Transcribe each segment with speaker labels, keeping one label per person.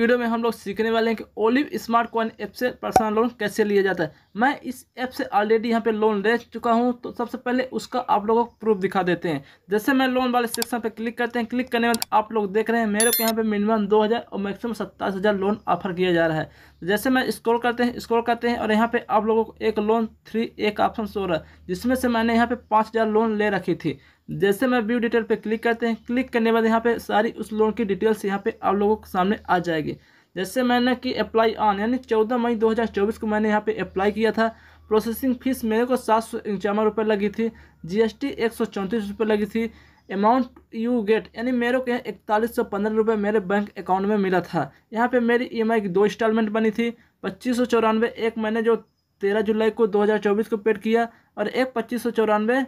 Speaker 1: video में हम लोग सीखने वाले हैं कि ओलिव स्मार्ट कॉइन ऐप से पर्सनल लोन कैसे लिया जाता है मैं इस ऐप से ऑलरेडी यहाँ पे लोन ले चुका हूँ तो सबसे पहले उसका आप लोगों को प्रूफ दिखा देते हैं जैसे मैं लोन वाले सेक्शन पे क्लिक करते हैं क्लिक करने के बाद आप लोग देख रहे हैं मेरे को यहाँ पे मिनिमम दो हज़ार और मैक्सिमम सत्ताईस हज़ार लोन ऑफर किया जा रहा है जैसे मैं स्क्रोल करते हैं स्क्रोल करते हैं और यहाँ पर आप लोगों को एक लोन थ्री एक ऑप्शन शो रहा है जिसमें से मैंने यहाँ पर पाँच लोन ले रखी थी जैसे मैं व्यू डिटेल पे क्लिक करते हैं क्लिक करने के बाद यहाँ पे सारी उस लोन की डिटेल्स यहाँ पे आप लोगों के सामने आ जाएगी जैसे मैंने कि अप्लाई ऑन यानी चौदह मई 2024 को मैंने यहाँ पे अप्लाई किया था प्रोसेसिंग फ़ीस मेरे को सात सौ रुपये लगी थी जीएसटी एक सौ चौंतीस रुपये लगी थी अमाउंट यू गेट यानी मेरे को यहाँ इकतालीस सौ पंद्रह रुपये मेरे बैंक अकाउंट में मिला था यहाँ पर मेरी ई e की दो इंस्टॉलमेंट बनी थी पच्चीस सौ चौरानवे एक मैंने जो तेरह जुलाई को 2024 को पेड किया और एक पच्चीस सौ चौरानवे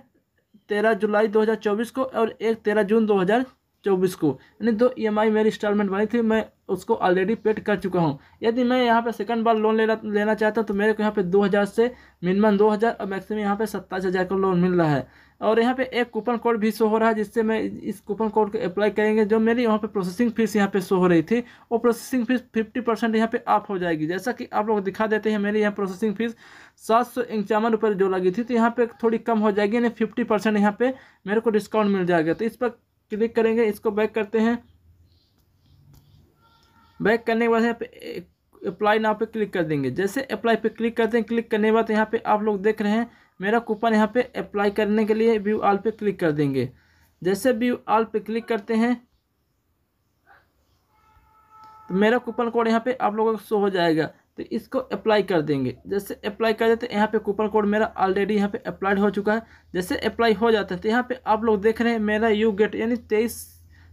Speaker 1: तेरह जुलाई 2024 को और एक तेरह जून चौबीस को यानी दो ई एम आई मेरी इंस्टॉलमेंट बनी थी मैं उसको ऑलरेडी पेड कर चुका हूँ यदि मैं यहाँ पे सेकंड बार लोन लेना लेना चाहता हूँ तो मेरे को यहाँ पे दो हज़ार से मिनिमम दो हज़ार और मैक्सिमम यहाँ पे सत्ताईस हज़ार का लोन मिल रहा है और यहाँ पे एक कूपन कोड भी शो हो रहा है जिससे मैं इस कूपन कोड को अप्लाई करेंगे जो मेरी यहाँ पे प्रोसेसिंग फीस यहाँ पे शो हो रही थी वो प्रोसेसिंग फीस फिफ्टी परसेंट यहाँ पे ऑफ हो जाएगी जैसा कि आप लोग दिखा देते हैं मेरी यहाँ प्रोसेसिंग फीस सात सौ इक्यावन रुपये जो लगी थी तो यहाँ पे थोड़ी कम हो जाएगी यानी फिफ्टी परसेंट यहाँ पे मेरे को डिस्काउंट मिल जाएगा तो इस पर क्लिक करेंगे इसको बैक करते हैं बैक करने के बाद यहाँ पे अप्लाई नाव पे क्लिक कर देंगे जैसे अप्लाई पे क्लिक करते हैं क्लिक करने के बाद यहाँ पे आप लोग देख रहे हैं मेरा कूपन यहाँ पे अप्लाई करने के लिए व्यू आल पे क्लिक कर देंगे जैसे व्यू आल पे क्लिक करते हैं तो मेरा कूपन कोड यहाँ पे आप लोगों को शो हो जाएगा तो इसको अप्लाई कर देंगे जैसे अप्लाई कर देते हैं यहाँ पे कूपन कोड मेरा ऑलरेडी यहाँ पे अप्लाइड हो चुका है जैसे अप्लाई हो जाता है तो यहाँ पे आप लोग देख रहे हैं मेरा यू गेट यानी तेईस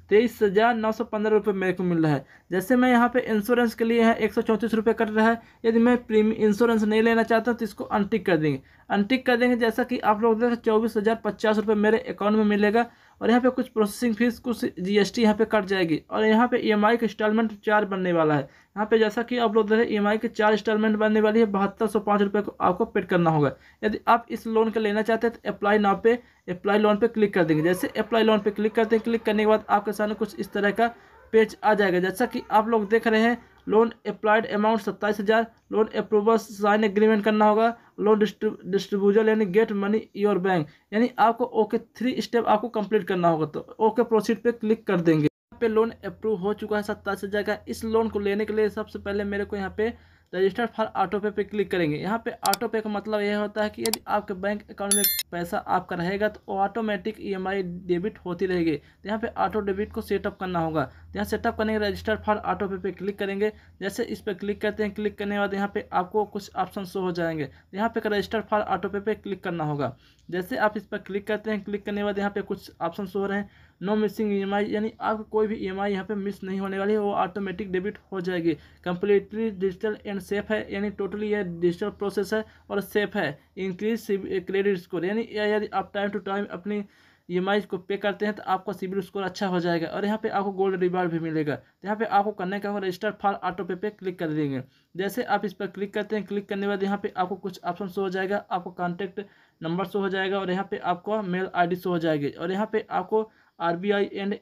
Speaker 1: तेईस हज़ार नौ सौ पंद्रह रुपये मेरे को मिल रहा है जैसे मैं यहाँ पे इंश्योरेंस के लिए है एक सौ चौंतीस रुपये कट रहा है यदि मैं प्रीमियम इंश्योरेंस नहीं लेना चाहता तो इसको अनटिक कर देंगे अनटिक कर देंगे जैसा कि आप लोग देख चौबीस हज़ार पचास रुपये मेरे अकाउंट में मिलेगा और यहाँ पे कुछ प्रोसेसिंग फीस कुछ जीएसटी यहाँ पे कट जाएगी और यहाँ पे ईएमआई का इंस्टॉलमेंट चार बनने वाला है यहाँ पे जैसा कि आप लोग देख रहे हैं आई e के चार इंस्टॉलमेंट बनने वाली है बहत्तर सौ पाँच रुपये को आपको पेड करना होगा यदि आप इस लोन का लेना चाहते हैं तो अप्लाई नाव पे अप्लाई लोन पे क्लिक कर देंगे जैसे अप्लाई लोन पे क्लिक करते हैं क्लिक करने के बाद आपके सामने कुछ इस तरह का पेज आ जाएगा जैसा कि आप लोग देख रहे हैं लोन अप्लाइड अमाउंट सत्ताईस हज़ार लोन अप्रूवल साइन एग्रीमेंट करना होगा लोन डिस्ट्रीब्यूटर यानी गेट मनी योर बैंक यानी आपको ओके थ्री स्टेप आपको कंप्लीट करना होगा तो ओके प्रोसीड पे क्लिक कर देंगे यहाँ पे लोन अप्रूव हो चुका है सत्ताईस हज़ार का इस लोन को लेने के लिए सबसे पहले मेरे को यहाँ पे रजिस्टर फॉर ऑटो पे पे क्लिक करेंगे यहाँ पे ऑटो पे का मतलब यह होता है कि यदि आपके बैंक अकाउंट में पैसा आपका रहेगा तो ऑटोमेटिक ईएमआई डेबिट होती रहेगी तो यहाँ पे ऑटो डेबिट को सेटअप करना होगा तो यहाँ सेटअप करने के रजिस्टर फॉर ऑटो पे पे क्लिक करेंगे जैसे इस पर क्लिक करते हैं क्लिक करने के बाद यहाँ पे आपको कुछ ऑप्शन शो हो जाएंगे तो यहाँ पे रजिस्टर फॉर ऑटो पे पे क्लिक करना होगा जैसे आप इस पर क्लिक करते हैं क्लिक करने के बाद यहाँ पे कुछ ऑप्शन शो हो रहे हैं नो मिसिंग ई यानी आपका कोई भी ई एम आई यहाँ पर मिस नहीं होने वाली है वो ऑटोमेटिक डेबिट हो जाएगी कंप्लीटली डिजिटल एंड सेफ है यानी टोटली यह डिजिटल प्रोसेस है और सेफ है इंक्रीज क्रेडिट स्कोर यानी यदि आप टाइम टू टाइम अपनी ई एम आई को पे करते हैं तो आपका सिविल स्कोर अच्छा हो जाएगा और यहाँ पे आपको गोल्ड रिवार्ड भी मिलेगा तो यहाँ पे आपको करने का रजिस्टर फॉर ऑटो पे पे क्लिक कर देंगे जैसे आप इस पर क्लिक करते हैं क्लिक करने के बाद यहाँ पे आपको कुछ ऑप्शन शो हो जाएगा आपको कॉन्टैक्ट नंबर शो हो जाएगा और यहाँ पे आपको मेल आई डी शो हो जाएगी और यहाँ पर आपको आई एंड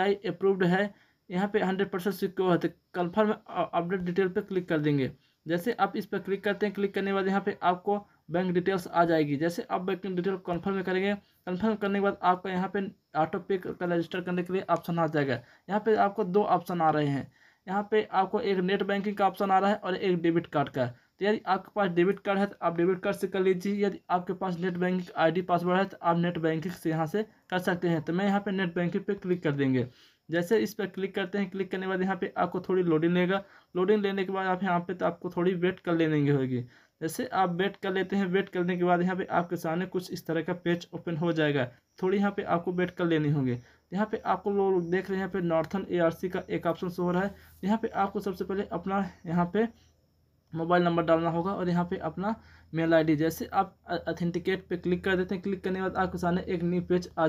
Speaker 1: आई अप्रूव्ड है यहाँ पे हंड्रेड परसेंट सिक्योर है तो कन्फर्म अपडेट डिटेल पे क्लिक कर देंगे जैसे आप इस पर क्लिक करते हैं क्लिक करने के बाद यहाँ पे आपको बैंक डिटेल्स आ जाएगी जैसे आप बैंक डिटेल कन्फर्म करेंगे कन्फर्म करने के बाद आपका यहाँ पे ऑटो पे का रजिस्टर करने के लिए ऑप्शन आ जाएगा यहाँ पे आपको दो ऑप्शन आ रहे हैं यहाँ पे आपको एक नेट बैंकिंग का ऑप्शन आ रहा है और एक डेबिट कार्ड का तो यदि आपके पास डेबिट कार्ड है तो आप डेबिट कार्ड से कर लीजिए यदि आपके पास नेट बैंकिंग आईडी पासवर्ड है तो आप नेट बैंकिंग से यहाँ से कर सकते हैं तो मैं यहाँ पे नेट बैंकिंग पे क्लिक कर देंगे जैसे इस पर क्लिक करते हैं क्लिक करने के बाद यहाँ पे आपको थोड़ी लोडिंग लेगा लोडिंग लेने के बाद आप यहाँ पे तो आपको थोड़ी वेट कर लेने की होगी जैसे आप वेट कर लेते हैं वेट करने के बाद यहाँ पे आपके सामने कुछ इस तरह का पेज ओपन हो जाएगा थोड़ी यहाँ पे आपको वेट कर लेनी होगी यहाँ पे आपको लोग देख रहे हैं यहाँ पे नॉर्थन एआरसी का एक ऑप्शन शो हो रहा है यहाँ पे आपको सबसे पहले अपना यहाँ पे मोबाइल नंबर डालना होगा और यहाँ पे अपना मेल आईडी जैसे आप अथेंटिकेट पे क्लिक कर देते हैं क्लिक करने के बाद आपके सामने एक न्यू पेज आ जाए